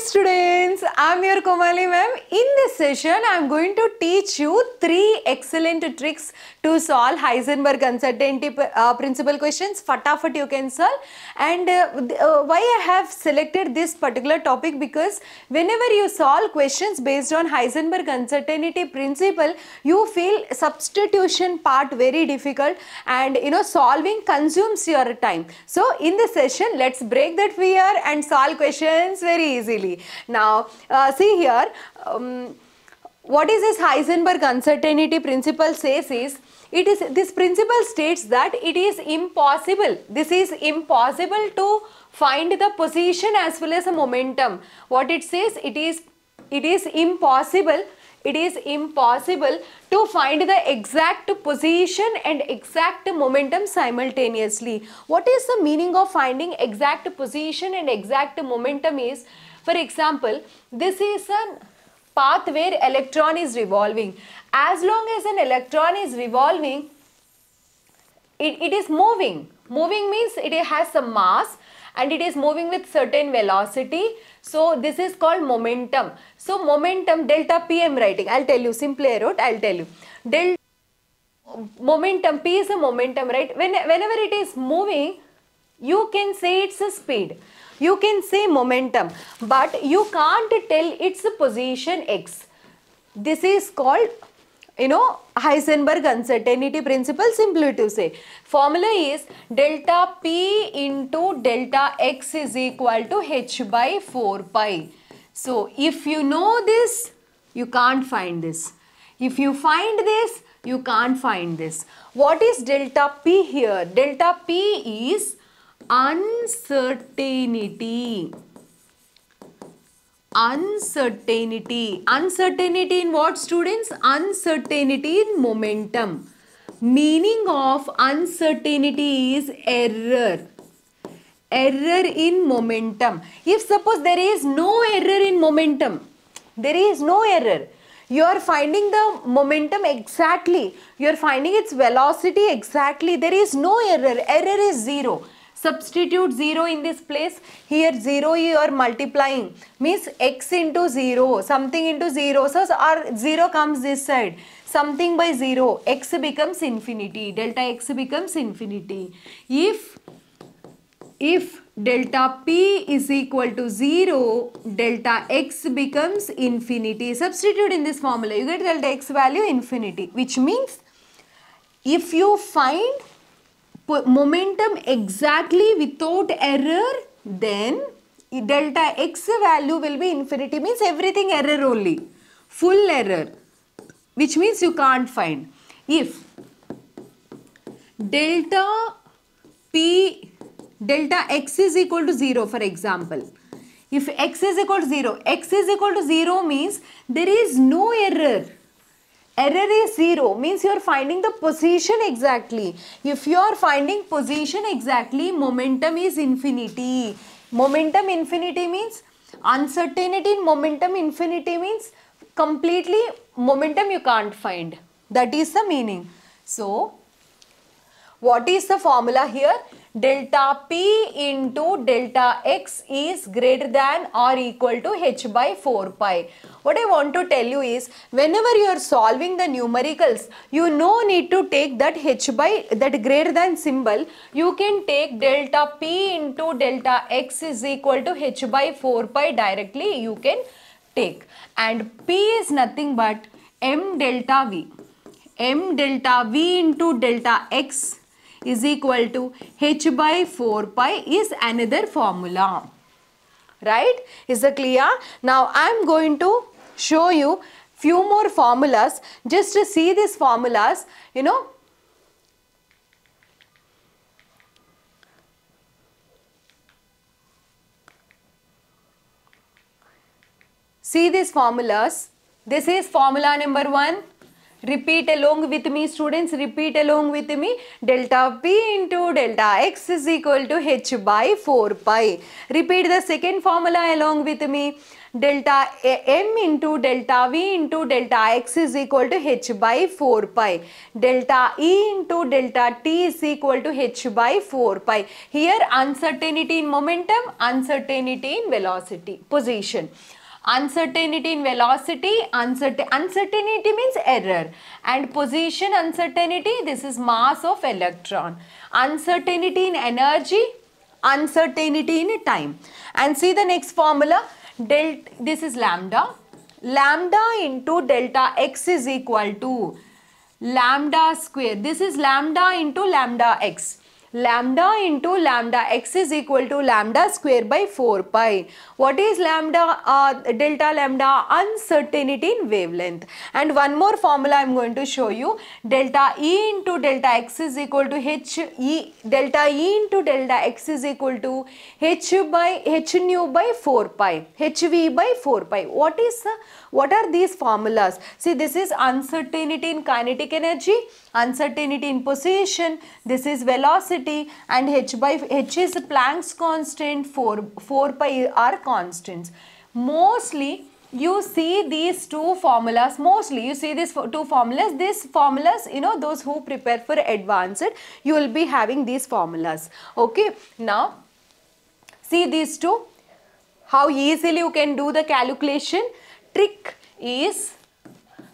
students, I'm your Komali ma'am. In this session, I'm going to teach you three excellent tricks to solve Heisenberg uncertainty uh, principle questions. Fatafat you can solve. And uh, uh, why I have selected this particular topic because whenever you solve questions based on Heisenberg uncertainty principle, you feel substitution part very difficult and you know solving consumes your time. So in this session, let's break that fear and solve questions very easily. Now, uh, see here, um, what is this Heisenberg uncertainty principle says is, it is this principle states that it is impossible, this is impossible to find the position as well as the momentum. What it says, it is, it is impossible it is impossible to find the exact position and exact momentum simultaneously. What is the meaning of finding exact position and exact momentum is for example, this is a path where electron is revolving. As long as an electron is revolving, it, it is moving. Moving means it has some mass and it is moving with certain velocity. So this is called momentum. So momentum delta p I'm writing. I'll tell you simply I wrote. I'll tell you. Delta momentum p is a momentum right when whenever it is moving you can say it's a speed you can say momentum but you can't tell its position x this is called you know Heisenberg uncertainty principle simply to say formula is delta p into delta x is equal to h by 4 pi so if you know this you can't find this if you find this you can't find this what is delta p here delta p is uncertainty uncertainty uncertainty in what students uncertainty in momentum meaning of uncertainty is error error in momentum if suppose there is no error in momentum there is no error you are finding the momentum exactly you are finding its velocity exactly there is no error error is zero Substitute 0 in this place. Here 0 you are multiplying. Means x into 0. Something into 0. So or 0 comes this side. Something by 0. x becomes infinity. Delta x becomes infinity. If, if delta p is equal to 0, delta x becomes infinity. Substitute in this formula. You get delta x value infinity. Which means if you find momentum exactly without error, then delta x value will be infinity means everything error only. Full error which means you can't find. If delta p delta x is equal to 0 for example. If x is equal to 0, x is equal to 0 means there is no error error is 0 means you are finding the position exactly. If you are finding position exactly, momentum is infinity. Momentum infinity means uncertainty in momentum infinity means completely momentum you can't find. That is the meaning. So, what is the formula here? Delta P into delta X is greater than or equal to H by 4 pi. What I want to tell you is whenever you are solving the numericals, you no need to take that H by that greater than symbol. You can take delta P into delta X is equal to H by 4 pi directly you can take. And P is nothing but M delta V. M delta V into delta X is equal to h by 4 pi is another formula. Right? Is it clear? Now I am going to show you few more formulas just to see these formulas you know see these formulas this is formula number 1 Repeat along with me students, repeat along with me. Delta P into delta x is equal to h by 4 pi. Repeat the second formula along with me. Delta m into delta v into delta x is equal to h by 4 pi. Delta e into delta t is equal to h by 4 pi. Here uncertainty in momentum, uncertainty in velocity, position uncertainty in velocity uncertain uncertainty means error and position uncertainty this is mass of electron uncertainty in energy uncertainty in time and see the next formula delta this is lambda lambda into delta x is equal to lambda square this is lambda into lambda x lambda into lambda x is equal to lambda square by 4 pi. What is lambda uh, delta lambda uncertainty in wavelength and one more formula I am going to show you delta E into delta x is equal to h E delta E into delta x is equal to h by h nu by 4 pi h v by 4 pi. What is the uh, what are these formulas? See, this is uncertainty in kinetic energy, uncertainty in position, this is velocity and h by h is Planck's constant, 4, 4 pi are constants. Mostly you see these two formulas mostly you see these two formulas these formulas you know those who prepare for advanced you will be having these formulas okay now see these two how easily you can do the calculation trick is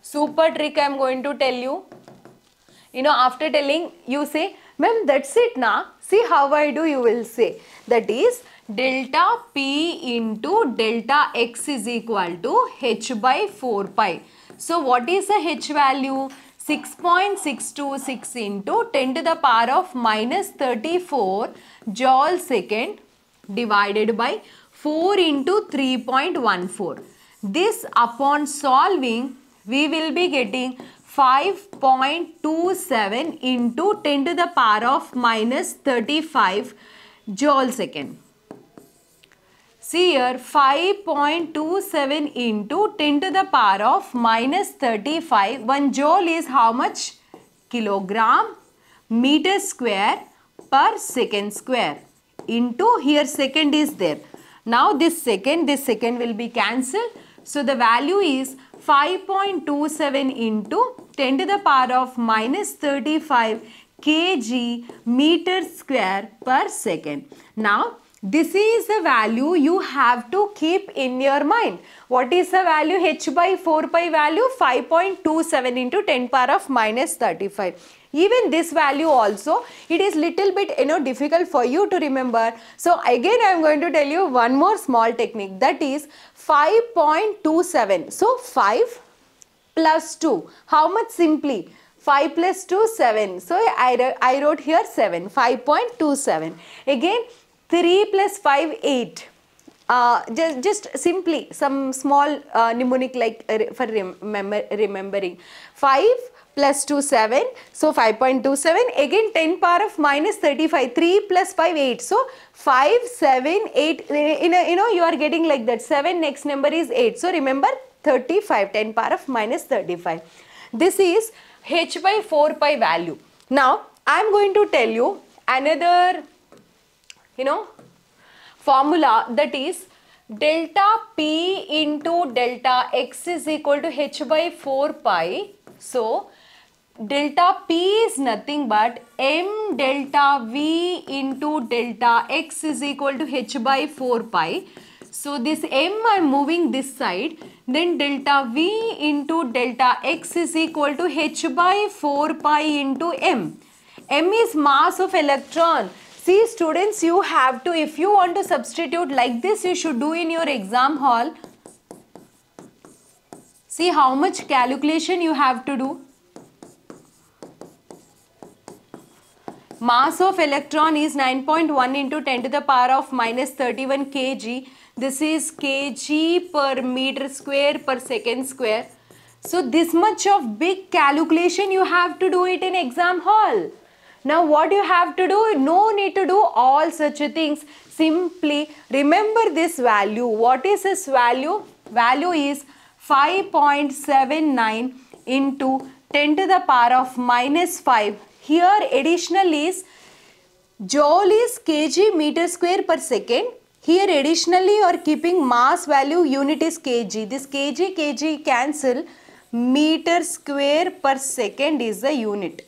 super trick I am going to tell you. You know after telling you say ma'am that's it na see how I do you will say that is delta P into delta x is equal to h by 4 pi. So what is the h value? 6.626 into 10 to the power of minus 34 joule second divided by 4 into 3.14. This upon solving, we will be getting 5.27 into 10 to the power of minus 35 joule second. See here 5.27 into 10 to the power of minus 35. 1 joule is how much? Kilogram meter square per second square into here second is there. Now this second, this second will be cancelled. So the value is 5.27 into 10 to the power of minus 35 kg meter square per second. Now this is the value you have to keep in your mind. What is the value h by 4 pi value? 5.27 into 10 power of minus 35 even this value also it is little bit you know difficult for you to remember so again I am going to tell you one more small technique that is 5.27 so 5 plus 2 how much simply 5 plus 2 7 so I, I wrote here 7 5.27 again 3 plus 5 8 uh, just, just simply some small uh, mnemonic like uh, for remember, remembering 5 plus 2 7 so 5.27 again 10 power of minus 35 3 plus 5 8 so 5 7 8 you know, you know you are getting like that 7 next number is 8 so remember 35 10 power of minus 35 this is h by 4 pi value now I am going to tell you another you know formula that is delta p into delta x is equal to h by 4 pi so delta P is nothing but m delta V into delta x is equal to h by 4 pi. So this m I'm moving this side then delta V into delta x is equal to h by 4 pi into m. m is mass of electron. See students you have to if you want to substitute like this you should do in your exam hall. See how much calculation you have to do. Mass of electron is 9.1 into 10 to the power of minus 31 kg. This is kg per meter square per second square. So this much of big calculation you have to do it in exam hall. Now what you have to do, no need to do all such things. Simply remember this value. What is this value? Value is 5.79 into 10 to the power of minus 5 here additional is joule is kg meter square per second. Here additionally or keeping mass value unit is kg. This kg kg cancel meter square per second is the unit.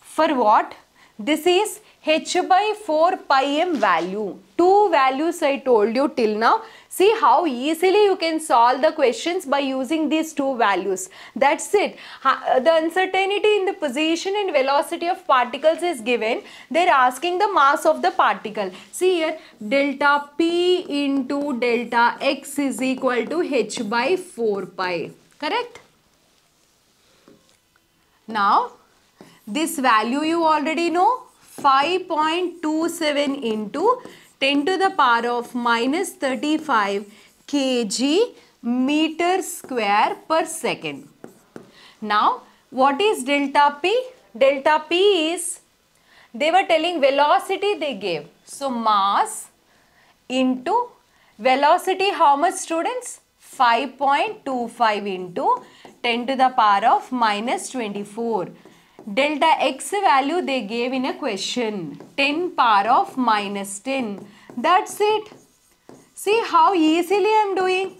For what? This is h by 4 pi m value. Two values I told you till now. See how easily you can solve the questions by using these two values. That's it. Uh, the uncertainty in the position and velocity of particles is given. They're asking the mass of the particle. See here, delta P into delta X is equal to H by 4 pi. Correct? Now, this value you already know 5.27 into 10 to the power of minus 35 kg meter square per second. Now, what is delta P? Delta P is, they were telling velocity they gave. So, mass into velocity how much students? 5.25 into 10 to the power of minus 24 delta x value they gave in a question 10 power of minus 10 that's it see how easily i'm doing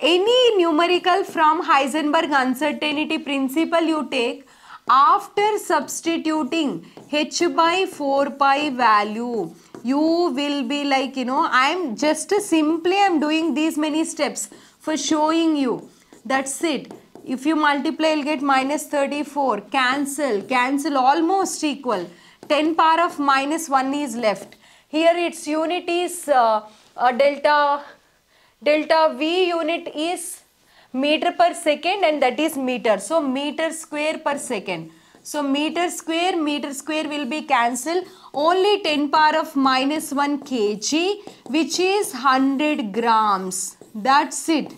any numerical from heisenberg uncertainty principle you take after substituting h by 4 pi value you will be like you know i'm just simply i'm doing these many steps for showing you that's it if you multiply, you'll get minus 34. Cancel. Cancel almost equal. 10 power of minus 1 is left. Here its unit is uh, uh, delta, delta V unit is meter per second and that is meter. So, meter square per second. So, meter square, meter square will be cancelled. Only 10 power of minus 1 kg which is 100 grams. That's it.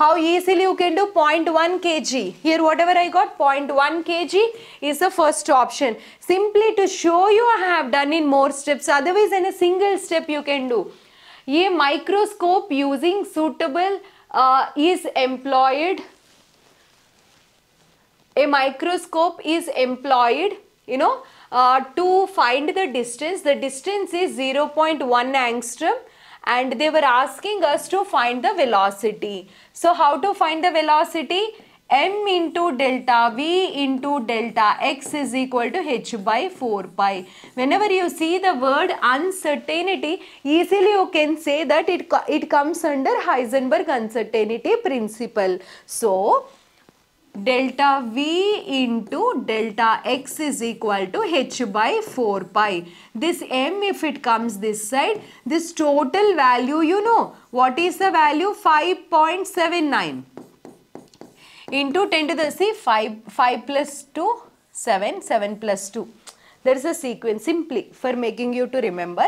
How easily you can do 0.1 kg. Here whatever I got 0.1 kg is the first option. Simply to show you I have done in more steps. Otherwise in a single step you can do. A microscope using suitable uh, is employed. A microscope is employed you know uh, to find the distance. The distance is 0.1 angstrom and they were asking us to find the velocity. So how to find the velocity? m into delta v into delta x is equal to h by 4 pi. Whenever you see the word uncertainty, easily you can say that it, it comes under Heisenberg uncertainty principle. So, delta V into delta X is equal to H by 4 pi. This M if it comes this side, this total value you know, what is the value? 5.79 into 10 to the, see 5, 5 plus 2, 7, 7 plus 2. There is a sequence simply for making you to remember.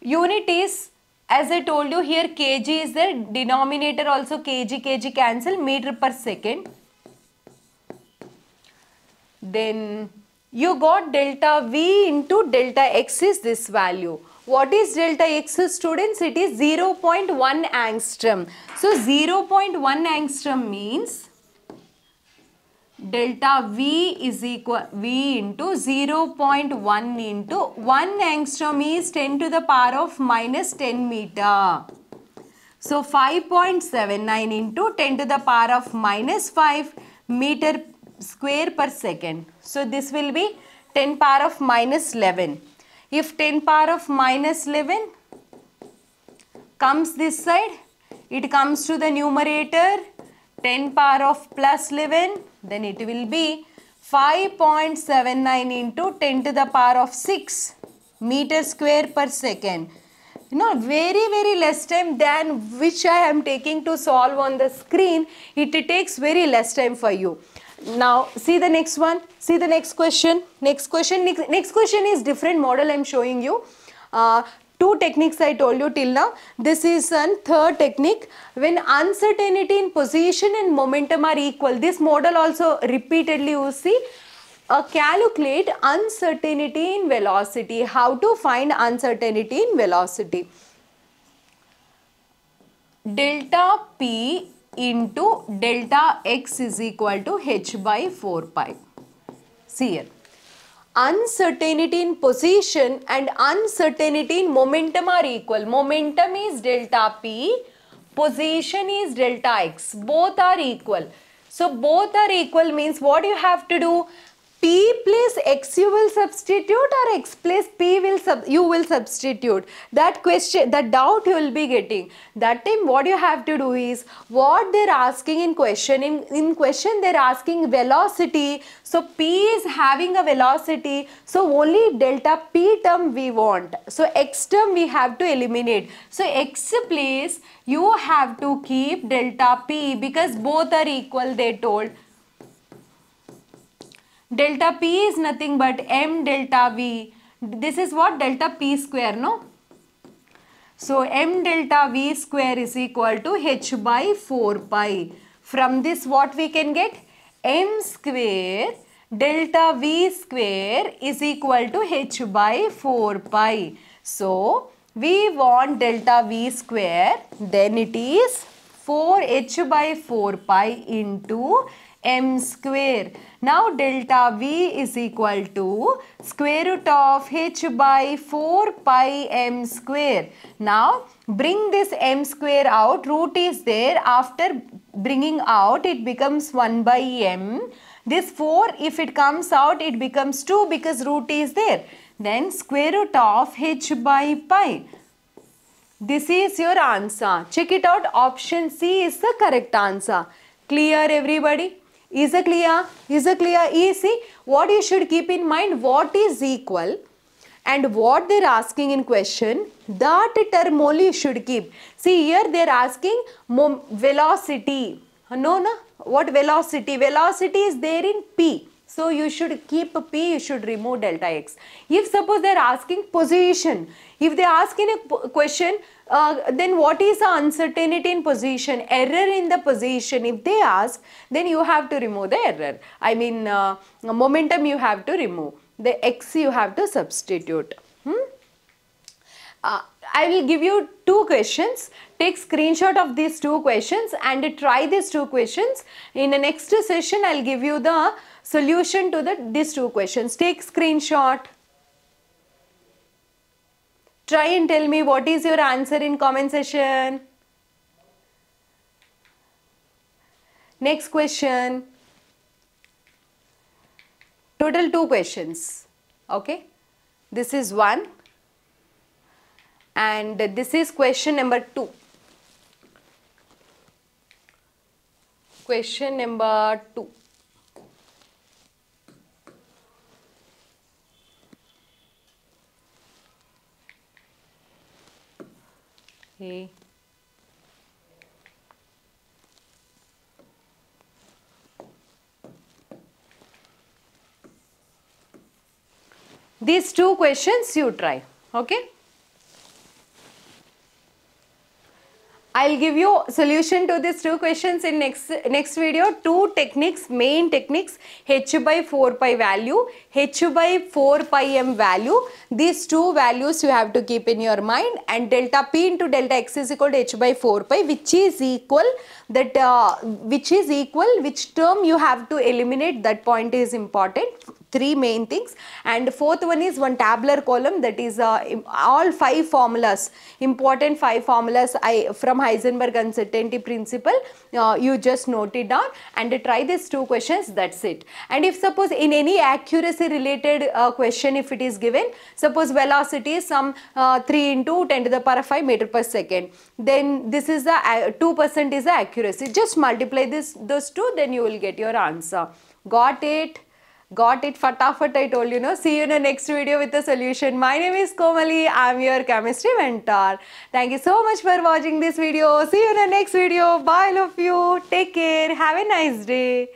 Unit is as I told you here kg is the denominator also kg kg cancel meter per second then you got delta V into delta X is this value. What is delta X students? It is 0.1 angstrom. So 0.1 angstrom means delta V is equal V into 0.1 into 1 angstrom is 10 to the power of minus 10 meter. So 5.79 into 10 to the power of minus 5 meter square per second. So this will be 10 power of minus 11. If 10 power of minus 11 comes this side, it comes to the numerator 10 power of plus 11, then it will be 5.79 into 10 to the power of 6 meter square per second. You know, very, very less time than which I am taking to solve on the screen. It takes very less time for you. Now, see the next one. See the next question. Next question. Next, next question is different model I am showing you. Uh, two techniques I told you till now. This is a third technique. When uncertainty in position and momentum are equal, this model also repeatedly you see. Uh, calculate uncertainty in velocity. How to find uncertainty in velocity? Delta P into delta x is equal to h by 4 pi. See here. Uncertainty in position and uncertainty in momentum are equal. Momentum is delta p, position is delta x. Both are equal. So both are equal means what you have to do? P place X you will substitute or X place P will sub you will substitute. That question, that doubt you will be getting. That time what you have to do is what they're asking in question. In, in question they're asking velocity. So P is having a velocity. So only delta P term we want. So X term we have to eliminate. So X place you have to keep delta P because both are equal they told. Delta P is nothing but M delta V. This is what delta P square, no? So M delta V square is equal to H by 4 pi. From this what we can get? M square delta V square is equal to H by 4 pi. So we want delta V square then it is 4H by 4 pi into m square. Now delta V is equal to square root of h by 4 pi m square. Now bring this m square out, root is there. After bringing out it becomes 1 by m. This 4 if it comes out it becomes 2 because root is there. Then square root of h by pi. This is your answer. Check it out. Option C is the correct answer. Clear everybody? Is it clear? Is it clear? Easy. What you should keep in mind, what is equal and what they're asking in question, that term only you should keep. See here they're asking velocity. No, no. What velocity? Velocity is there in P. So you should keep P, you should remove delta X. If suppose they are asking position, if they ask in a question, uh, then what is the uncertainty in position, error in the position, if they ask, then you have to remove the error. I mean, uh, momentum you have to remove, the X you have to substitute. Hmm? Uh, I will give you two questions. Take screenshot of these two questions and try these two questions. In the next session, I will give you the solution to the, these two questions. Take screenshot. Try and tell me what is your answer in comment session. Next question. Total two questions. Okay. This is one. And this is question number two. Question number two. These two questions you try. Okay. I'll give you solution to these two questions in next, next video. Two techniques, main techniques, h by 4 pi value, h by 4 pi m value. These two values you have to keep in your mind and delta p into delta x is equal to h by 4 pi which is equal that uh, which is equal which term you have to eliminate that point is important three main things and fourth one is one tabular column that is uh, all five formulas important five formulas I, from Heisenberg uncertainty principle uh, you just note it down and try these two questions that's it and if suppose in any accuracy related uh, question if it is given suppose velocity is some uh, 3 into 10 to the power 5 meter per second then this is the 2% uh, is the accuracy just multiply this those two then you will get your answer got it Got it, fatafat, I told you, no? See you in the next video with the solution. My name is Komali, I'm your chemistry mentor. Thank you so much for watching this video. See you in the next video. Bye, love you. Take care. Have a nice day.